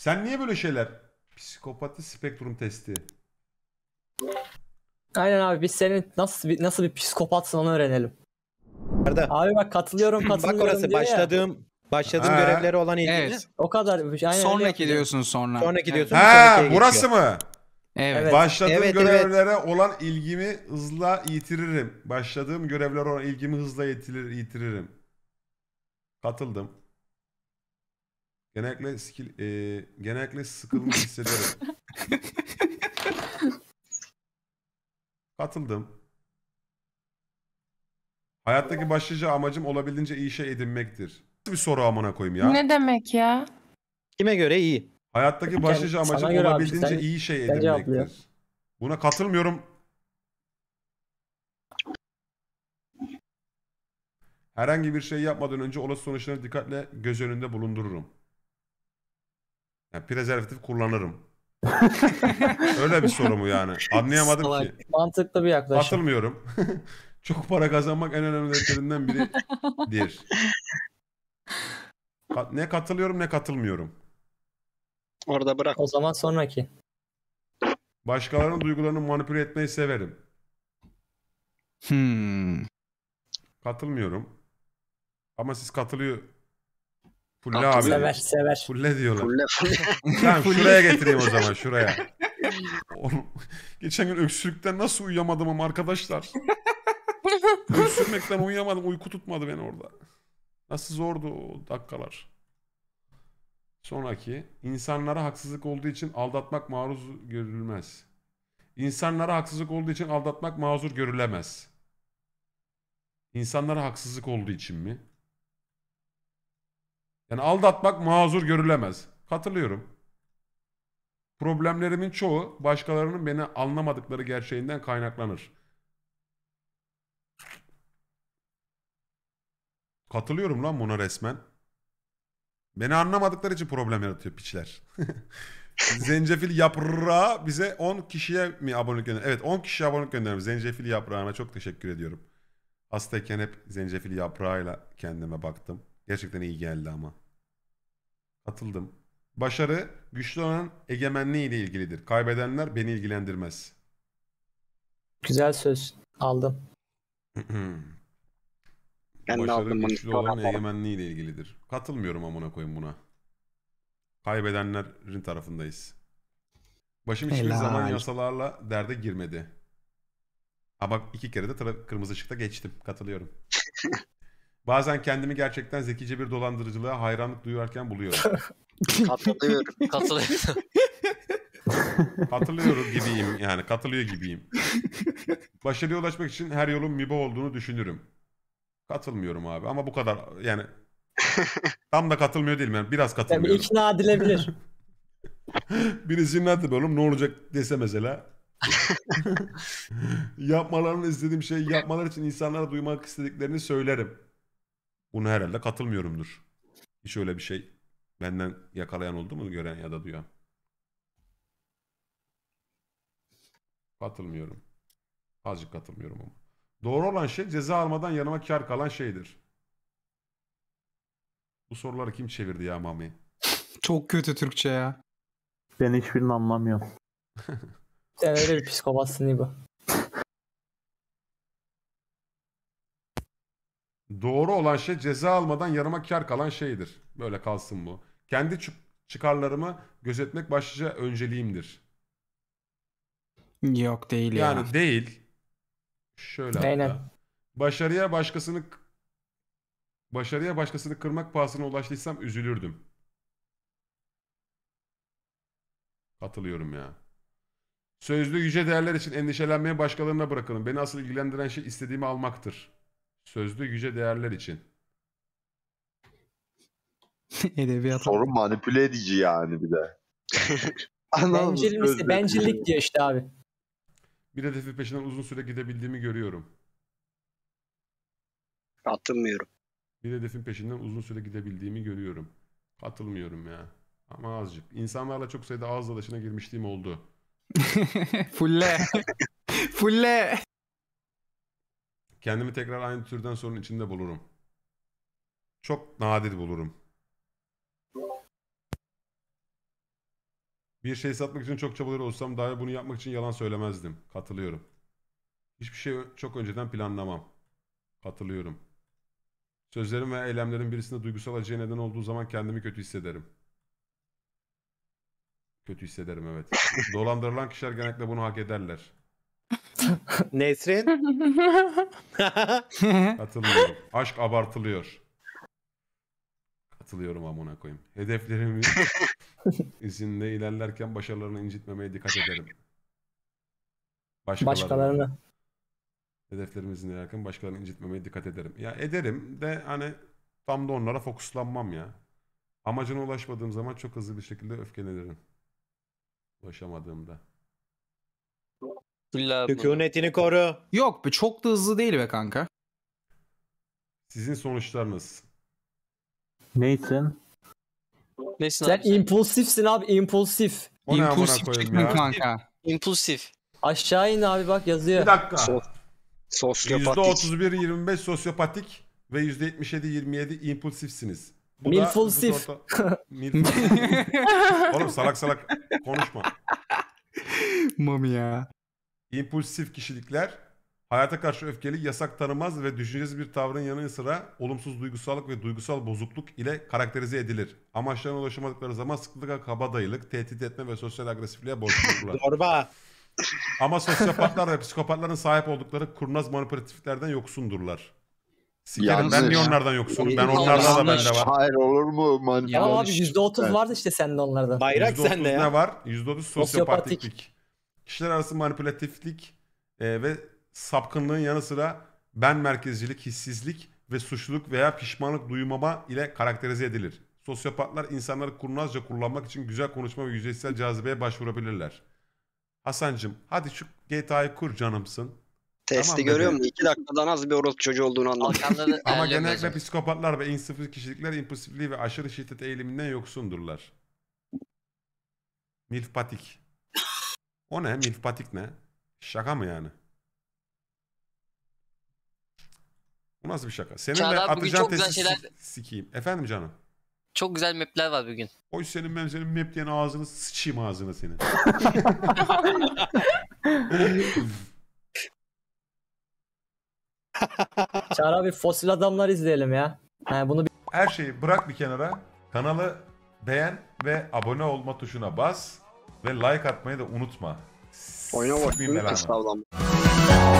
Sen niye böyle şeyler? Psikopati spektrum testi. Aynen abi biz senin nasıl bir, nasıl bir psikopatsın onu öğrenelim. Arda. Abi bak katılıyorum katılıyorum Bak orası başladığım başladığım Ha. olan ilgini. Evet. O kadar. Şey, aynen Sonraki diyorsun sonra. Sonraki diyorsun. Ha sonrakiye burası geçiyor. mı? Evet. Başladığım Evet, görevlere olan ilgimi hızla yitiririm. Başladığım görevlere olan ilgimi hızla yitirir, yitiririm. Katıldım. Genellikle skill, e, genellikle sıkılmış hissederim. Katıldım. Hayattaki başlıca amacım olabildiğince iyi şey edinmektir. Nasıl bir soru amına koyayım ya? Ne demek ya? Kime göre iyi? Hayattaki başlıca amacım sana göre abi, olabildiğince sen- iyi şey edinmektir. Buna katılmıyorum. Herhangi bir şey yapmadan önce olası sonuçları dikkatle göz önünde bulundururum. Yani prezervatif kullanırım. Öyle bir soru mu yani? Anlayamadım Salak. ki. Mantıklı bir yaklaşım. Atılmıyorum. Çok para kazanmak en önemli hedeflerinden biridir. Ka- ne katılıyorum ne katılmıyorum. Orada bırak. O zaman sonraki. Başkalarının duygularını manipüle etmeyi severim. Hmm. Katılmıyorum. Ama siz katılıyor Fulle Tatlı abi. Sever sever. Fulle diyorlar. Fulle fulle. tamam şuraya getireyim o zaman şuraya. geçen gün öksürükten nasıl uyuyamadım ama arkadaşlar. Öksürmekten uyuyamadım. Uyku tutmadı beni orada. Nasıl zordu o dakikalar. Sonraki. insanlara haksızlık olduğu için aldatmak maruz görülmez. İnsanlara haksızlık olduğu için aldatmak mazur görülemez. İnsanlara haksızlık olduğu için mi? Yani aldatmak mazur görülemez. Katılıyorum. Problemlerimin çoğu başkalarının beni anlamadıkları gerçeğinden kaynaklanır. Katılıyorum lan buna resmen. Beni anlamadıkları için problem yaratıyor piçler. Zencefil yaprağı bize 10 kişiye mi abonelik gönder? Evet 10 kişiye abonelik göndermiş. Zencefil yaprağına çok teşekkür ediyorum. Hastayken hep zencefil yaprağıyla kendime baktım. Gerçekten iyi geldi ama. Katıldım. Başarı güçlü olan egemenliği ile ilgilidir. Kaybedenler beni ilgilendirmez. Güzel söz. Aldım. Ben de Başarı aldım güçlü olan egemenliği ile ilgilidir. Katılmıyorum amına koyayım buna. Kaybedenlerin tarafındayız. Başım hiçbir Helal. zaman yasalarla derde girmedi. Ama iki kere de tra- kırmızı ışıkta geçtim. Katılıyorum. Bazen kendimi gerçekten zekice bir dolandırıcılığa hayranlık duyarken buluyorum. Katılıyorum. Katılıyorum. Katılıyor gibiyim yani katılıyor gibiyim. Başarıya ulaşmak için her yolun MIBA olduğunu düşünürüm. Katılmıyorum abi ama bu kadar yani tam da katılmıyor değilim yani biraz Tabii katılmıyorum. ikna edilebilir. Birisi ne yapayım oğlum ne olacak dese mesela. Yapmalarını istediğim şey yapmalar için insanlara duymak istediklerini söylerim. Bunu herhalde katılmıyorumdur. Hiç öyle bir şey benden yakalayan oldu mu gören ya da duyan? Katılmıyorum. Azıcık katılmıyorum ama. Doğru olan şey ceza almadan yanıma kar kalan şeydir. Bu soruları kim çevirdi ya Mami? Çok kötü Türkçe ya. Ben hiçbirini anlamıyorum. Sen öyle bir psikopatsın İbo. Doğru olan şey ceza almadan yarıma kar kalan şeydir. Böyle kalsın bu. Kendi çıkarlarımı gözetmek başlıca önceliğimdir. Yok değil yani. Yani değil. Şöyle hatta. Başarıya başkasını başarıya başkasını kırmak pahasına ulaştıysam üzülürdüm. Atılıyorum ya. Sözlü yüce değerler için endişelenmeye başkalarına bırakın. Beni asıl ilgilendiren şey istediğimi almaktır. Sözlü yüce değerler için. Edebiyat. Soru manipüle edici yani bir de. Bencil ise bencillik diye işte abi. Bir hedefin peşinden uzun süre gidebildiğimi görüyorum. Katılmıyorum. Bir hedefin peşinden uzun süre gidebildiğimi görüyorum. Katılmıyorum ya. Ama azıcık. İnsanlarla çok sayıda ağız dalaşına girmişliğim oldu. Fulle. Fulle. Kendimi tekrar aynı türden sorun içinde bulurum. Çok nadir bulurum. Bir şey satmak için çok çabalıyor olsam dahi bunu yapmak için yalan söylemezdim. Katılıyorum. Hiçbir şey çok önceden planlamam. Katılıyorum. Sözlerim ve eylemlerin birisinde duygusal acıya neden olduğu zaman kendimi kötü hissederim. Kötü hissederim evet. Dolandırılan kişiler genellikle bunu hak ederler. Nesrin? Katılıyorum. Aşk abartılıyor. Katılıyorum amına koyayım. Hedeflerimi izinde ilerlerken başarılarını incitmemeye dikkat ederim. Başkalarını. Başkalarını. Hedeflerimizi ilerlerken başkalarını incitmemeye dikkat ederim. Ya ederim de hani tam da onlara fokuslanmam ya. Amacına ulaşmadığım zaman çok hızlı bir şekilde öfkelenirim. Ulaşamadığımda. Hükümetini koru. Yok be çok da hızlı değil be kanka. Sizin sonuçlarınız. Neysin? Nesin Sen abi impulsifsin abi impulsif. O ne amına İmpulsif çıktın kanka. Impulsif. Aşağı in abi bak yazıyor. Bir dakika. So- Sosyopatik. %31-25 sosyopatik ve %77-27 impulsifsiniz. Bu Milfulsif. orta- Milfulsif. Oğlum salak salak konuşma. Mami ya. İmpulsif kişilikler hayata karşı öfkeli, yasak tanımaz ve düşüncesiz bir tavrın yanı sıra olumsuz duygusallık ve duygusal bozukluk ile karakterize edilir. Amaçlarına ulaşamadıkları zaman sıklıkla kabadayılık, tehdit etme ve sosyal agresifliğe borçluluklar. Dorba. Ama sosyopatlar ve psikopatların sahip oldukları kurnaz manipülatiflerden yoksundurlar. Sikerim ben niye onlardan yoksunum? Ben onlardan da bende var. Hayır olur mu? Man ya abi %30 vardı işte sende onlardan. Bayrak %30 sende ya. ne var? %30 sosyopatliklik kişiler arası manipülatiflik e, ve sapkınlığın yanı sıra ben merkezcilik, hissizlik ve suçluluk veya pişmanlık duymama ile karakterize edilir. Sosyopatlar insanları kurnazca kullanmak için güzel konuşma ve yüzeysel cazibeye başvurabilirler. Hasan'cım hadi şu GTA'yı kur canımsın. Testi tamam görüyor musun? İki dakikadan az bir orospu çocuğu olduğunu anlat. Ama genellikle psikopatlar ve insafsız kişilikler impulsifliği ve aşırı şiddet eğiliminden yoksundurlar. Nilpatik. O ne? Milfpatik ne? Şaka mı yani? Bu nasıl bir şaka? Seninle Çağla abi bugün şeyler- si- Efendim canım. Çok güzel map'ler var bugün. Oy senin ben senin map diyen ağzını sıçayım ağzına senin. Çağrı abi fosil adamlar izleyelim ya. Ha, bunu Her şeyi bırak bir kenara. Kanalı beğen ve abone olma tuşuna bas. Ve like atmayı da unutma. Oyuna bak. Sıkmayayım belanı.